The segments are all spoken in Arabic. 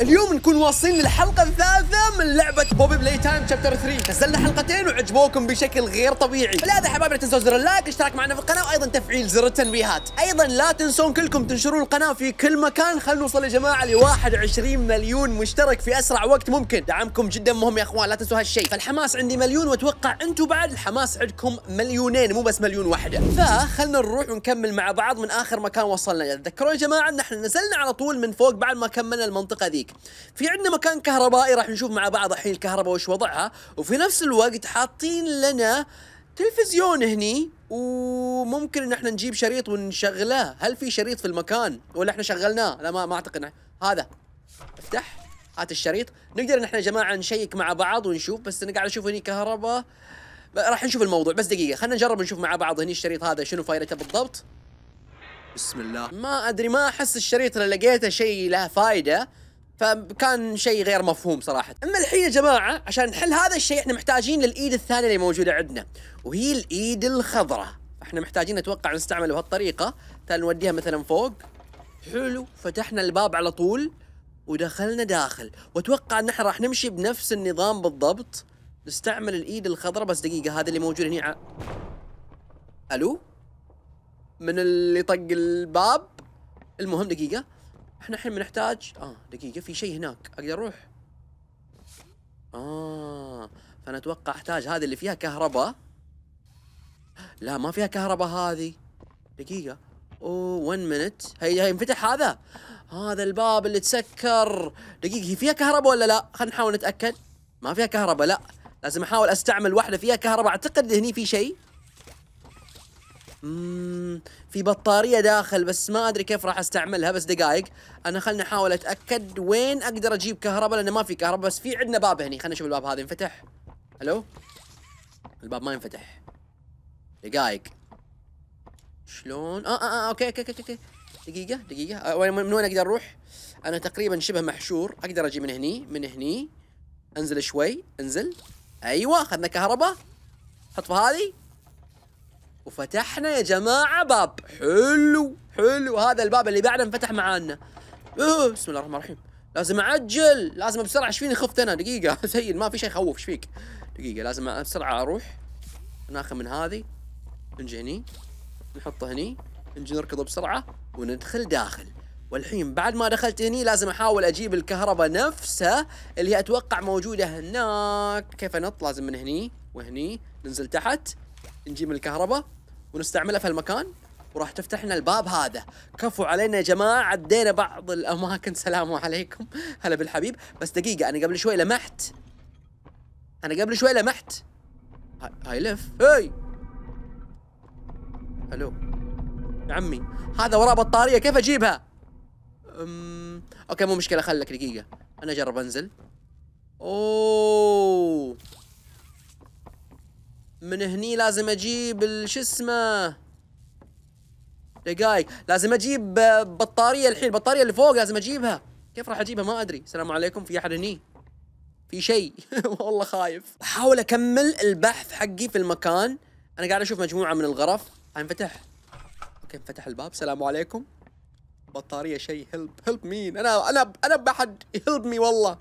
اليوم نكون واصلين للحلقة الثالثة من لعبة بوبي بلاي تايم شابتر 3 نزلنا حلقتين وعجبوكم بشكل غير طبيعي فلهذا حبايبي لا تنسوا زر اللايك اشتراك معنا في القناة وأيضا تفعيل زر التنبيهات أيضا لا تنسون كلكم تنشرون القناة في كل مكان خلنا نوصل يا جماعة ل 21 مليون مشترك في أسرع وقت ممكن دعمكم جدا مهم يا أخوان لا تنسوا هالشيء فالحماس عندي مليون وأتوقع أنتم بعد الحماس عندكم مليونين مو بس مليون واحدة فخلنا نروح ونكمل مع بعض من آخر مكان وصلنا تذكرون يا جماعة نحن نزلنا على طول من فوق بعد ما كملنا المنطقة دي. يخليك في عندنا مكان كهربائي راح نشوف مع بعض الحين الكهرباء وش وضعها وفي نفس الوقت حاطين لنا تلفزيون هني وممكن ان احنا نجيب شريط ونشغله هل في شريط في المكان ولا احنا شغلناه لا ما, ما اعتقد هذا افتح هات الشريط نقدر ان احنا يا جماعه نشيك مع بعض ونشوف بس انا قاعد اشوف هني كهرباء راح نشوف الموضوع بس دقيقه خلينا نجرب نشوف مع بعض هني الشريط هذا شنو فايدته بالضبط بسم الله ما ادري ما احس الشريط اللي لقيته شيء له فايده فكان شيء غير مفهوم صراحة أما الحين يا جماعة عشان نحل هذا الشيء احنا محتاجين للإيد الثانية اللي موجودة عندنا وهي الإيد الخضراء احنا محتاجين نتوقع نستعمل بهالطريقة تعال نوديها مثلا فوق حلو فتحنا الباب على طول ودخلنا داخل واتوقع ان احنا راح نمشي بنفس النظام بالضبط نستعمل الايد الخضراء بس دقيقه هذا اللي موجود هنا ع... الو من اللي طق الباب المهم دقيقه احنا الحين بنحتاج اه دقيقه في شيء هناك اقدر اروح اه فانا اتوقع احتاج هذه اللي فيها كهرباء لا ما فيها كهرباء هذه دقيقه اوه 1 مينت هي هي انفتح هذا هذا الباب اللي تسكر دقيقه هي فيها كهرباء ولا لا خلينا نحاول نتاكد ما فيها كهرباء لا لازم احاول استعمل واحده فيها كهرباء اعتقد هني في شيء مم في بطاريه داخل بس ما ادري كيف راح استعملها بس دقائق انا خلنا احاول اتاكد وين اقدر اجيب كهرباء لانه ما في كهرباء بس في عندنا باب هني خلنا نشوف الباب هذا ينفتح الو الباب ما ينفتح دقائق شلون اه اه اه اوكي اوكي اوكي, دقيقة دقيقة أه من وين اقدر اروح؟ انا تقريبا شبه محشور اقدر اجي من هني من هني انزل شوي انزل ايوه اخذنا كهرباء حط في هذه وفتحنا يا جماعة باب حلو حلو هذا الباب اللي بعده انفتح معانا أوه بسم الله الرحمن الرحيم لازم أعجل لازم بسرعة ايش فيني خفت أنا دقيقة سيد ما في شيء يخوف ايش فيك دقيقة لازم بسرعة أروح ناخذ من هذه نجي هني نحطه هني نجي نركض بسرعة وندخل داخل والحين بعد ما دخلت هني لازم احاول اجيب الكهرباء نفسها اللي هي اتوقع موجوده هناك كيف انط لازم من هني وهني ننزل تحت نجيب الكهرباء ونستعملها في المكان وراح تفتح لنا الباب هذا كفو علينا يا جماعه عدينا بعض الاماكن سلام عليكم هلا بالحبيب بس دقيقه انا قبل شوي لمحت انا قبل شوي لمحت هاي لف هاي الو يا عمي هذا وراه بطاريه كيف اجيبها أم... اوكي مو مشكله خلك دقيقه انا اجرب انزل اوه من هني لازم اجيب شو اسمه دقايق لازم اجيب بطاريه الحين البطاريه اللي فوق لازم اجيبها كيف راح اجيبها ما ادري السلام عليكم في احد هني في شيء والله خايف احاول اكمل البحث حقي في المكان انا قاعد اشوف مجموعه من الغرف انفتح اوكي انفتح الباب السلام عليكم بطاريه شيء هلب هلب مين انا انا انا بحد هلب مي والله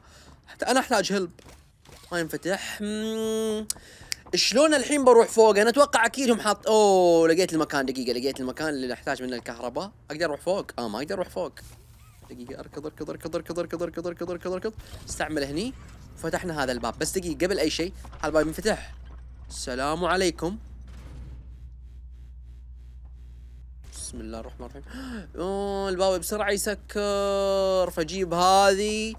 حتى انا احتاج هلب ما ينفتح شلون الحين بروح فوق انا اتوقع اكيد هم حاط اوه لقيت المكان دقيقه لقيت المكان اللي احتاج منه الكهرباء اقدر اروح فوق اه ما اقدر اروح فوق دقيقه اركض اركض اركض اركض اركض اركض اركض اركض اركض استعمل هني فتحنا هذا الباب بس دقيقه قبل اي شيء الباب ينفتح السلام عليكم بسم الله الرحمن الرحيم اوه الباب بسرعه يسكر فجيب هذه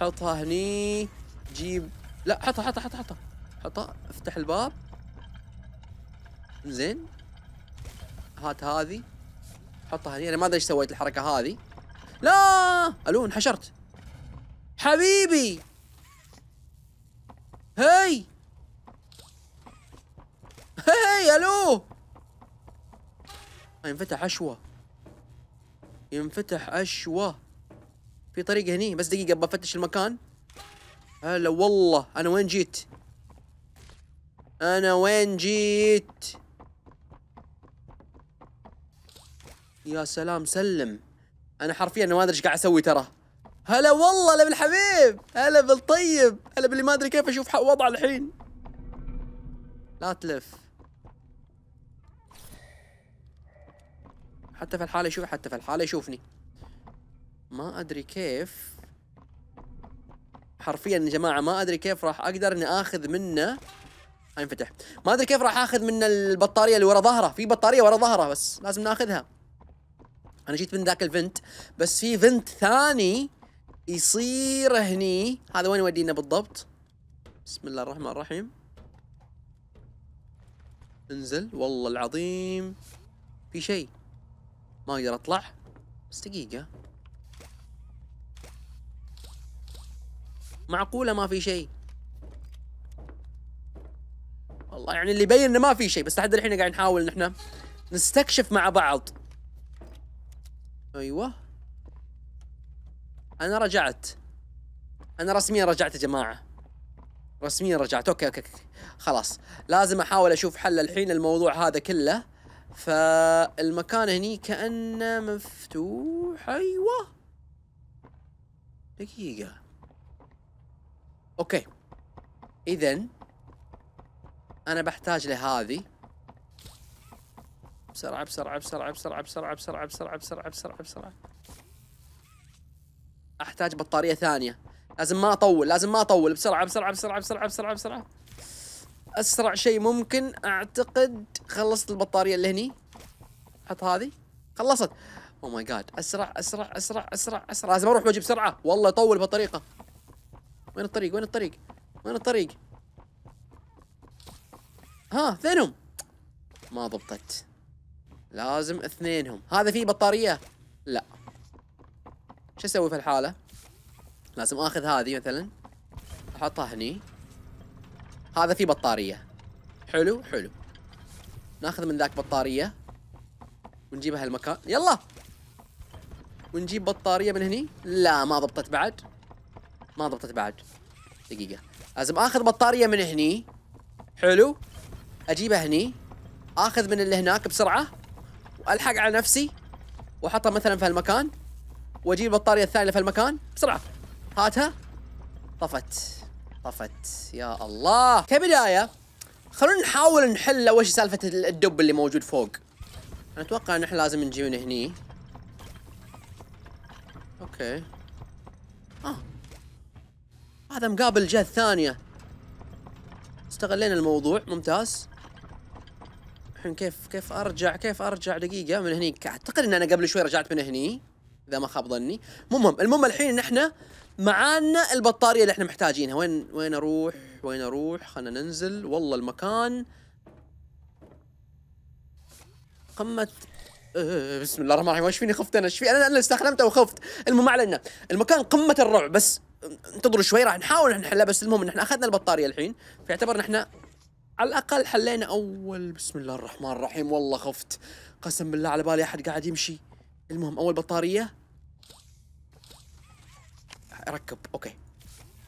حطها هني جيب لا حطها حطها حطها حطها عطاء افتح الباب زين هات هذه حطها هنا انا ما ادري ايش سويت الحركه هذه لا الو انحشرت حبيبي هاي هاي الو ينفتح عشوه ينفتح عشوه في طريق هني بس دقيقه بفتش المكان هلا والله انا وين جيت انا وين جيت يا سلام سلم انا حرفيا ما ادري ايش قاعد اسوي ترى هلا والله هلا بالحبيب هلا بالطيب هلا باللي ما ادري كيف اشوف وضعه الحين لا تلف حتى في الحالة يشوف حتى في الحالة يشوفني ما ادري كيف حرفيا يا جماعة ما ادري كيف راح اقدر اني اخذ منه انفتح ما ادري كيف راح اخذ من البطاريه اللي ورا ظهره في بطاريه ورا ظهره بس لازم ناخذها انا جيت من ذاك الفنت بس في فنت ثاني يصير هني هذا وين يودينا بالضبط بسم الله الرحمن الرحيم انزل والله العظيم في شيء ما اقدر اطلع بس دقيقة معقولة ما في شيء الله يعني اللي يبين انه ما في شيء بس لحد الحين قاعد نحاول ان احنا نستكشف مع بعض ايوه انا رجعت انا رسميا رجعت يا جماعه رسميا رجعت اوكي اوكي, أوكي. خلاص لازم احاول اشوف حل الحين الموضوع هذا كله فالمكان هني كانه مفتوح ايوه دقيقه اوكي اذا انا بحتاج لهذه بسرعة بسرعة بسرعة بسرعة بسرعة بسرعة بسرعة بسرعة بسرعة بسرعة احتاج بطارية ثانية لازم ما اطول لازم ما اطول بسرعة بسرعة بسرعة بسرعة بسرعة بسرعة اسرع شيء ممكن اعتقد خلصت البطارية اللي هني حط هذه خلصت او ماي جاد اسرع اسرع اسرع اسرع اسرع لازم اروح واجي بسرعة والله يطول بطريقة وين الطريق وين الطريق وين الطريق ها اثنينهم ما ضبطت لازم اثنينهم هذا فيه بطارية لا شو اسوي في الحالة لازم اخذ هذه مثلا احطها هني هذا فيه بطارية حلو حلو ناخذ من ذاك بطارية ونجيبها هالمكان يلا ونجيب بطارية من هني لا ما ضبطت بعد ما ضبطت بعد دقيقة لازم اخذ بطارية من هني حلو اجيبه هني اخذ من اللي هناك بسرعه والحق على نفسي واحطها مثلا في هالمكان واجيب البطاريه الثانيه في هالمكان بسرعه هاتها طفت طفت يا الله كبدايه خلونا نحاول نحل وش سالفه الدب اللي موجود فوق انا اتوقع ان احنا لازم نجي من هني اوكي اه هذا مقابل جهه ثانيه استغلينا الموضوع ممتاز الحين كيف كيف ارجع كيف ارجع دقيقه من هني اعتقد ان انا قبل شوي رجعت من هني اذا ما خاب ظني المهم المهم الحين ان احنا معانا البطاريه اللي احنا محتاجينها وين وين اروح وين اروح خلينا ننزل والله المكان قمه أه بسم الله الرحمن الرحيم ايش فيني خفت انا ايش في انا انا استخدمته وخفت المهم علينا المكان قمه الرعب بس انتظروا شوي راح نحاول نحلها بس المهم ان احنا اخذنا البطاريه الحين فيعتبر ان احنا على الاقل حلينا اول بسم الله الرحمن الرحيم والله خفت قسم بالله على بالي احد قاعد يمشي المهم اول بطاريه ركب اوكي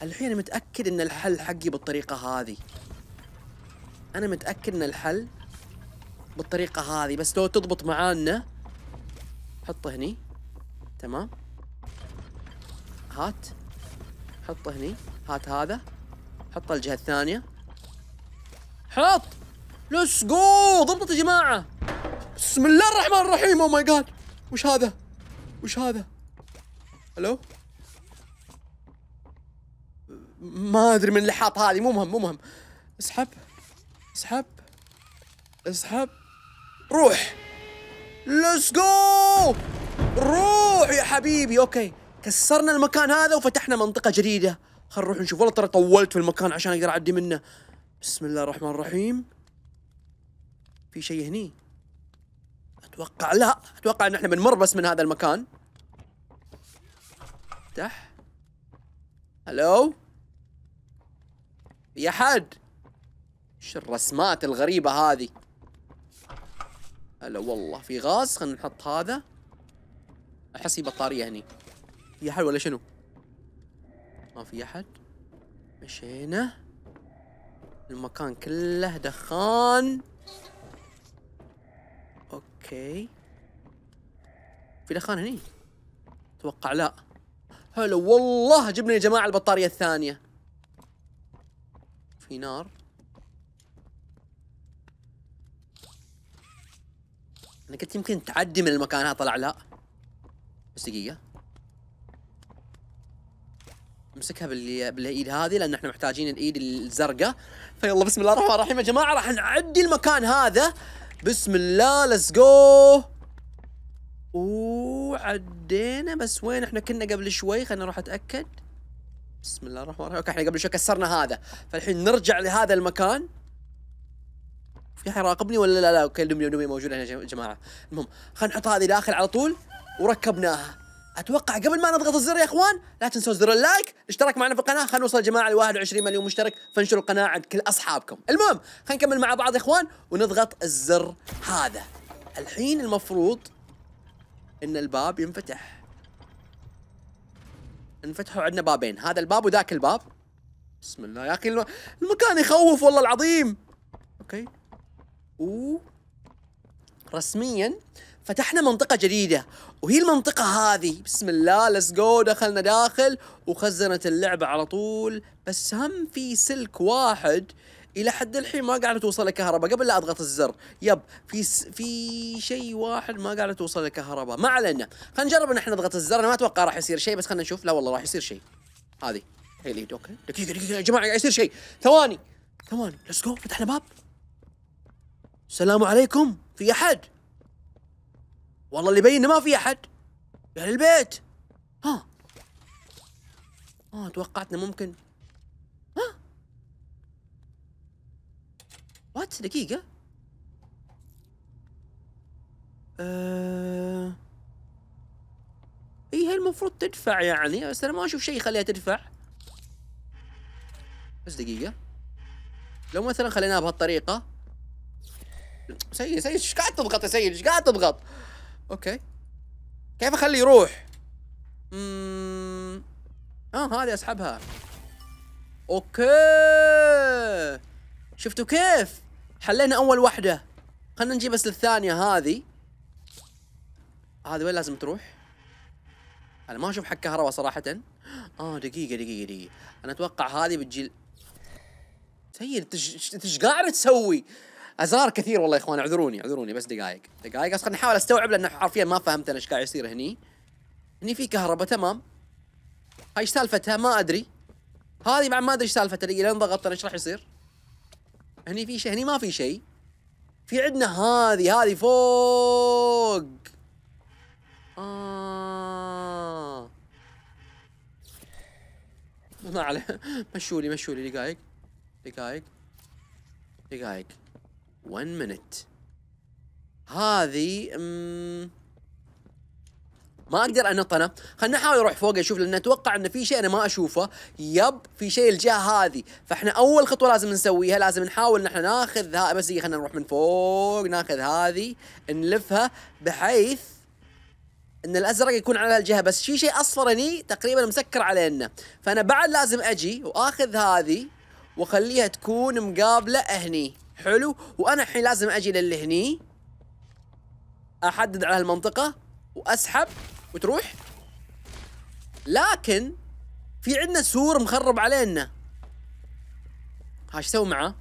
الحين متاكد ان الحل حقي بالطريقه هذه انا متاكد ان الحل بالطريقه هذه بس لو تضبط معانا حطه هني تمام هات حطه هني هات هذا حطه الجهه الثانيه حط لس جو ضبطت يا جماعه بسم الله الرحمن الرحيم او ماي جاد وش هذا وش هذا الو ما ادري من اللي حاط هذه مو مهم مو مهم اسحب اسحب اسحب روح لس جو روح يا حبيبي اوكي كسرنا المكان هذا وفتحنا منطقه جديده خل نروح نشوف والله ترى طولت في المكان عشان اقدر اعدي منه بسم الله الرحمن الرحيم في شيء هني اتوقع لا اتوقع ان احنا بنمر بس من هذا المكان افتح الو في احد ايش الرسمات الغريبة هذه هلا والله في غاز خلينا نحط هذا احس في بطارية هني في احد ولا شنو ما في احد مشينا المكان كله دخان اوكي في دخان هني اتوقع لا هلا والله جبنا يا جماعه البطاريه الثانيه في نار انا قلت يمكن تعدي من المكان هذا طلع لا بس دقيقه امسكها بالايد هذه لان احنا محتاجين الايد الزرقاء فيلا بسم الله الرحمن الرحيم يا جماعه راح نعدي المكان هذا بسم الله ليتس جو وعدينا بس وين احنا كنا قبل شوي خلينا نروح اتاكد بسم الله الرحمن الرحيم اوكي احنا قبل شوي كسرنا هذا فالحين نرجع لهذا المكان في حد يراقبني ولا لا لا اوكي دمي موجوده هنا يا جماعه المهم خلينا نحط هذه داخل على طول وركبناها اتوقع قبل ما نضغط الزر يا اخوان لا تنسوا زر اللايك اشترك معنا في القناه خلينا نوصل يا جماعه ل 21 مليون مشترك فانشروا القناه عند كل اصحابكم المهم خلينا نكمل مع بعض يا اخوان ونضغط الزر هذا الحين المفروض ان الباب ينفتح انفتحوا عندنا بابين هذا الباب وذاك الباب بسم الله يا اخي المكان يخوف والله العظيم اوكي و رسميا فتحنا منطقة جديدة وهي المنطقة هذه بسم الله لس جو دخلنا داخل وخزنت اللعبة على طول بس هم في سلك واحد الى حد الحين ما قاعده توصل الكهرباء قبل لا اضغط الزر يب في س... في شيء واحد ما قاعده توصل الكهرباء ما علينا خلينا نجرب ان احنا نضغط الزر انا ما اتوقع راح يصير شيء بس خلينا نشوف لا والله راح يصير شيء هذه هي اللي اوكي دقيقه دقيقه يا جماعه قاعد يصير شيء ثواني ثواني لس جو فتحنا باب السلام عليكم في احد والله اللي يبين ما في احد يا البيت ها اه توقعتنا ممكن ها وات دقيقه أه... اي هي المفروض تدفع يعني بس انا ما اشوف شيء يخليها تدفع بس دقيقه لو مثلا خليناها بهالطريقه سيد سيد ايش قاعد تضغط يا سيد ايش قاعد تضغط اوكي كيف اخلي يروح اممم اه هذه اسحبها اوكي شفتوا كيف حلينا اول واحده خلنا نجيب بس الثانيه هذه هذه وين لازم تروح انا ما اشوف حق كهرباء صراحه اه دقيقه دقيقه دقيقه انا اتوقع هذه بتجي سيد انت ايش قاعد تسوي ازرار كثير والله يا اخوان اعذروني اعذروني بس دقائق دقائق اصلا احاول استوعب لانه حرفيا ما فهمت انا ايش قاعد يصير هني هني في كهرباء تمام هاي ايش سالفتها ما ادري هذه بعد ما ادري ايش سالفتها لين ضغطت انا ايش راح يصير هني في شيء هني ما في شيء في عندنا هذه هذه فوق آه. ما عليه مشولي مشولي دقايق دقايق دقايق 1 minute هذه م... ما اقدر انط انا خلنا نحاول نروح فوق اشوف لان اتوقع ان في شيء انا ما اشوفه يب في شيء الجهه هذه فاحنا اول خطوه لازم نسويها لازم نحاول ان احنا ناخذ ها بس خلينا نروح من فوق ناخذ هذه نلفها بحيث ان الازرق يكون على الجهه بس في شيء اصفر هني تقريبا مسكر علينا فانا بعد لازم اجي واخذ هذه واخليها تكون مقابله هني حلو وانا الحين لازم اجي للهني احدد على هالمنطقه واسحب وتروح لكن في عندنا سور مخرب علينا هاش سوي معه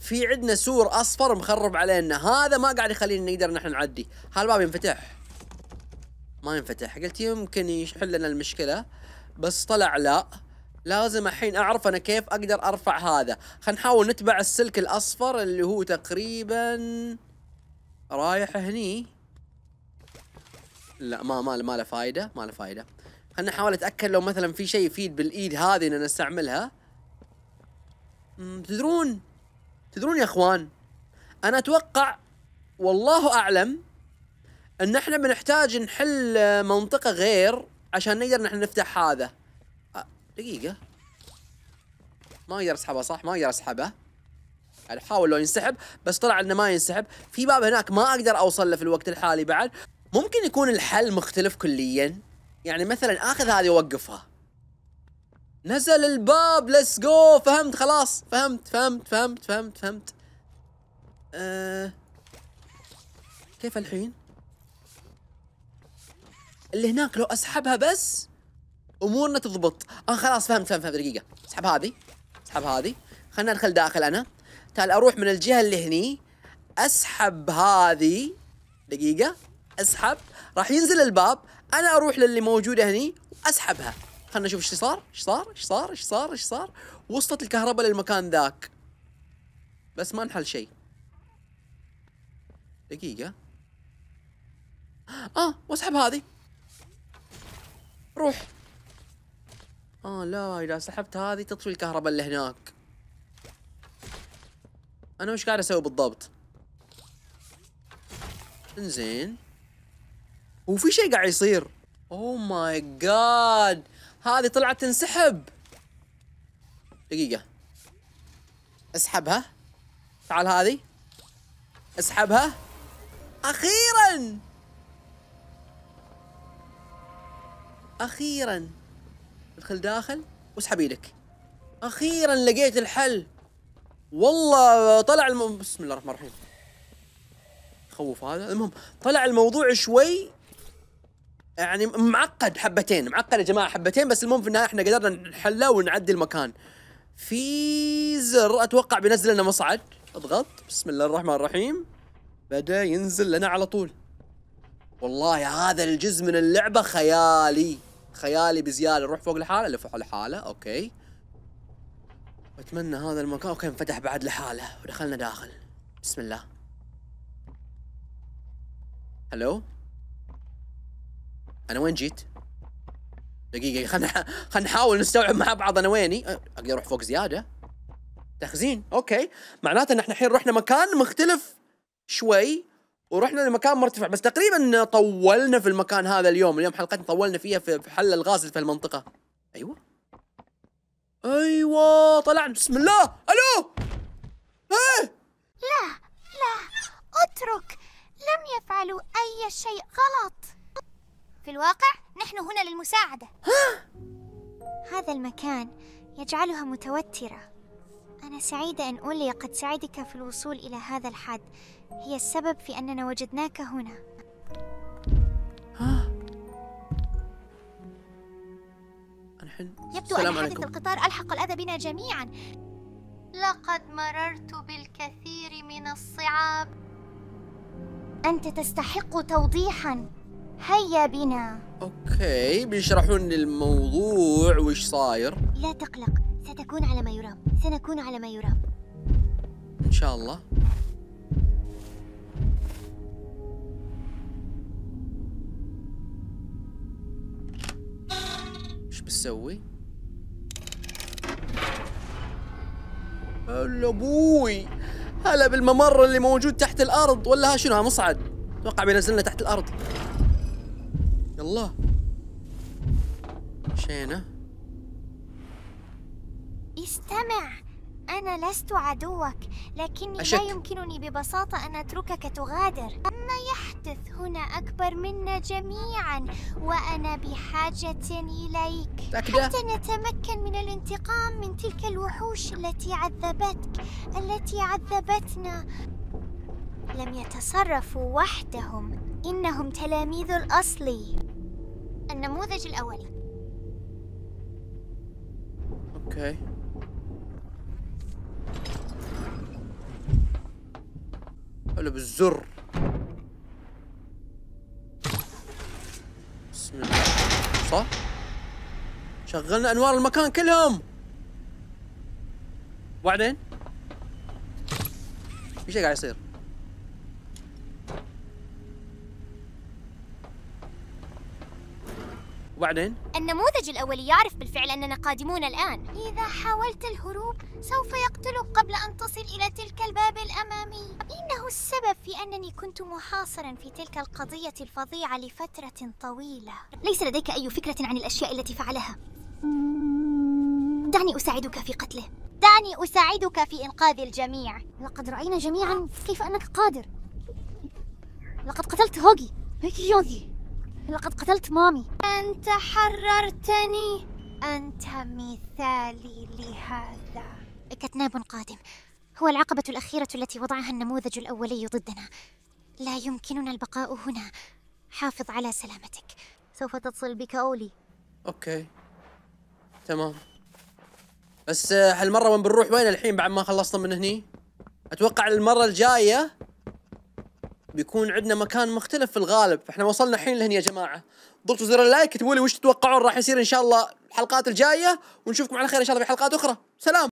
في عندنا سور اصفر مخرب علينا هذا ما قاعد يخلينا نقدر نحن نعدي هالباب ينفتح ما ينفتح قلت يمكن يحل لنا المشكله بس طلع لا لازم الحين اعرف انا كيف اقدر ارفع هذا خلينا نحاول نتبع السلك الاصفر اللي هو تقريبا رايح هني لا ما ما ما له فايده ما له فايده خلنا نحاول اتاكد لو مثلا في شيء يفيد بالايد هذه ان نستعملها تدرون تدرون يا اخوان انا اتوقع والله اعلم ان احنا بنحتاج نحل منطقه غير عشان نقدر نحن نفتح هذا دقيقة ما اقدر اسحبه صح ما اقدر اسحبه يعني حاول لو ينسحب بس طلع انه ما ينسحب في باب هناك ما اقدر اوصل له في الوقت الحالي بعد ممكن يكون الحل مختلف كليا يعني مثلا اخذ هذه ووقفها نزل الباب ليتس جو فهمت خلاص فهمت فهمت فهمت فهمت فهمت أه كيف الحين اللي هناك لو اسحبها بس امورنا تضبط اه خلاص فهمت فهمت فهمت دقيقه اسحب هذه اسحب هذه خلنا ادخل داخل انا تعال اروح من الجهه اللي هني اسحب هذه دقيقه اسحب راح ينزل الباب انا اروح للي موجوده هني واسحبها خلنا نشوف ايش صار ايش صار ايش صار ايش صار ايش صار وصلت الكهرباء للمكان ذاك بس ما انحل شيء دقيقة اه واسحب هذه روح اه لا اذا سحبت هذه تطفي الكهرباء اللي هناك انا وش قاعد اسوي بالضبط انزين وفي شيء قاعد يصير اوه ماي جاد هذه طلعت تنسحب دقيقه اسحبها تعال هذه اسحبها اخيرا اخيرا ادخل داخل واسحب ايدك اخيرا لقيت الحل والله طلع الم... بسم الله الرحمن الرحيم خوف هذا المهم طلع الموضوع شوي يعني معقد حبتين معقد يا جماعه حبتين بس المهم في النهايه احنا قدرنا نحله ونعدي المكان في زر اتوقع بينزل لنا مصعد اضغط بسم الله الرحمن الرحيم بدا ينزل لنا على طول والله هذا الجزء من اللعبه خيالي خيالي بزياده روح فوق لحاله اللي فوق لحاله اوكي اتمنى هذا المكان اوكي انفتح بعد لحاله ودخلنا داخل بسم الله هلو انا وين جيت دقيقه خلنا خلنا نحاول نستوعب مع بعض انا ويني أه، اقدر اروح فوق زياده تخزين اوكي معناته ان احنا الحين رحنا مكان مختلف شوي ورحنا لمكان مرتفع بس تقريبا طولنا في المكان هذا اليوم اليوم حلقتنا طولنا فيها في حل الغاز في المنطقه ايوه ايوه طلعنا بسم الله الو ايه لا لا اترك لم يفعلوا اي شيء غلط في الواقع نحن هنا للمساعده هذا المكان يجعلها متوتره أنا سعيدة أن أولي قد ساعدك في الوصول إلى هذا الحد هي السبب في أننا وجدناك هنا ها الحين يبدو أن حادث عليكم. القطار ألحق الأذى بنا جميعا لقد مررت بالكثير من الصعاب أنت تستحق توضيحا هيا بنا اوكي بيشرحون الموضوع وش صاير لا تقلق ستكون على ما يرام سنكون على ما يرام إن شاء الله إيش بتسوي؟ هلا أبوي هلا بالممر اللي موجود تحت الأرض ولا ها شنو مصعد؟ أتوقع بينزلنا تحت الأرض يلا مشينا استمع أنا لست عدوك لكني أشك. لا يمكنني ببساطة أن أتركك تغادر ما يحدث هنا أكبر منا جميعا وأنا بحاجة إليك أكدا. حتى نتمكن من الانتقام من تلك الوحوش التي عذبتك التي عذبتنا لم يتصرفوا وحدهم إنهم تلاميذ الأصلي النموذج الأول أوكي okay. هلا بالزر بسم الله صح؟ شغلنا انوار المكان كلهم وبعدين؟ ايش قاعد يصير؟ وبعدين؟ النموذج الأولي يعرف بالفعل أننا قادمون الآن إذا حاولت الهروب سوف يقتلك قبل أن تصل إلى تلك الباب الأمامي إنه السبب في أنني كنت محاصرا في تلك القضية الفظيعة لفترة طويلة ليس لديك أي فكرة عن الأشياء التي فعلها دعني أساعدك في قتله دعني أساعدك في إنقاذ الجميع لقد رأينا جميعا كيف أنك قادر لقد قتلت هوجي هيكي يوغي لقد قتلت مامي أنت حررتني أنت مثالي لهذا كتناب قادم هو العقبة الأخيرة التي وضعها النموذج الأولي ضدنا لا يمكننا البقاء هنا حافظ على سلامتك سوف تتصل بك أولي أوكي تمام بس آه، هالمرة وين بنروح وين الحين بعد ما خلصنا من هني؟ أتوقع المرة الجاية بيكون عندنا مكان مختلف في الغالب احنا وصلنا الحين لهن يا جماعه ضغطوا زر اللايك اكتبوا لي وش تتوقعون راح يصير ان شاء الله الحلقات الجايه ونشوفكم على خير ان شاء الله في حلقات اخرى سلام